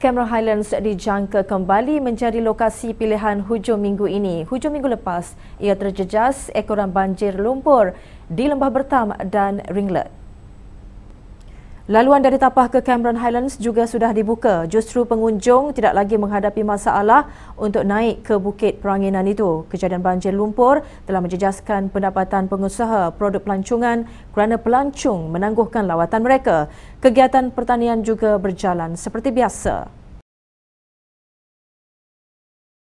Cameron Highlands dijangka kembali menjadi lokasi pilihan hujung minggu ini. Hujung minggu lepas, ia terjejas ekoran banjir lumpur di Lembah Bertam dan Ringlet. Laluan dari Tapah ke Cameron Highlands juga sudah dibuka. Justru pengunjung tidak lagi menghadapi masalah untuk naik ke bukit peranginan itu. Kejadian banjir lumpur telah menjejaskan pendapatan pengusaha produk pelancongan kerana pelancong menangguhkan lawatan mereka. Kegiatan pertanian juga berjalan seperti biasa.